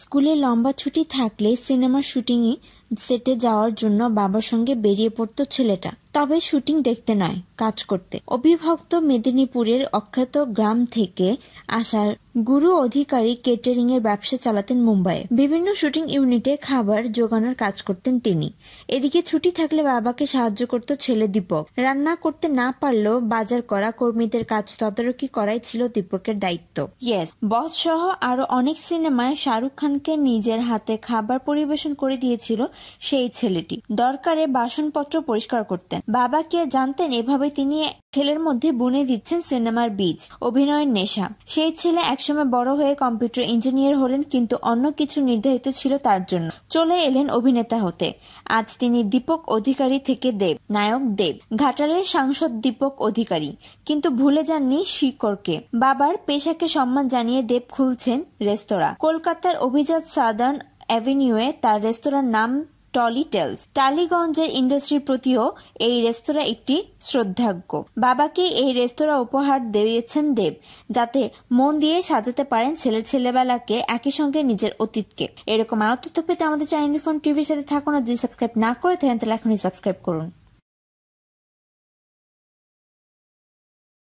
স্কুলে লম্বা ছুটি থাকলে সিনেমার শুটিংয়ে সেটে যাওয়ার জন্য বাবার সঙ্গে বেরিয়ে পড়ত ছেলেটা তবে শুটিং দেখতে নয় কাজ করতে অবিভক্ত মেদিনীপুরের অখ্যাত গ্রাম থেকে আসার গুরু অধিকারী কেটারিং এর ব্যবসা চালাতেন মুম্বাইয়ে বিভিন্ন শুটিং ইউনিটে খাবার জোগানোর কাজ করতেন তিনি এদিকে ছুটি থাকলে বাবাকে সাহায্য করত ছেলে দীপক রান্না করতে না পারলেও বাজার করা কর্মীদের কাজ তদারকি করাই ছিল দীপকের দায়িত্ব ইয়েস বস সহ আরো অনেক সিনেমায় শাহরুখ খানকে নিজের হাতে খাবার পরিবেশন করে দিয়েছিল সেই ছেলেটি দরকারে বাসনপত্র পরিষ্কার করতেন বাবা কি জানতেন এভাবে তিনি ছেলের মধ্যে বুনে দিচ্ছেন সিনেমার বীজ অভিনয়ের নেশা সেই ছেলে এক একসময় বড় হয়ে কম্পিউটার ইঞ্জিনিয়ার হলেন কিন্তু অন্য কিছু নির্ধারিত ছিল তার জন্য চলে এলেন অভিনেতা হতে আজ তিনি দীপক অধিকারী থেকে দেব নায়ক দেব ঘাটালের সাংসদ দীপক অধিকারী কিন্তু ভুলে যাননি শিকড়কে বাবার পেশাকে সম্মান জানিয়ে দেব খুলছেন রেস্তোরাঁ কলকাতার অভিজাত সাদার্ন অ্যাভিনিউয়ে তার রেস্তোরাঁর নাম টলি টেলস টালিগঞ্জের ইন্ডাস্ট্রির প্রতিও এই রেস্তোরাঁ একটি শ্রদ্ধাজ্ঞ বাবাকে এই রেস্তোরাঁ উপহার দিয়েছেন দেব যাতে মন দিয়ে সাজাতে পারেন ছেলের ছেলেবেলাকে একই সঙ্গে নিজের অতীতকে এরকম আরও তথ্য পেতে আমাদের চ্যানেল ফোন টিভির সাথে থাকুন আর যদি সাবস্ক্রাইব না করে থাকেন তাহলে এখনই সাবস্ক্রাইব করুন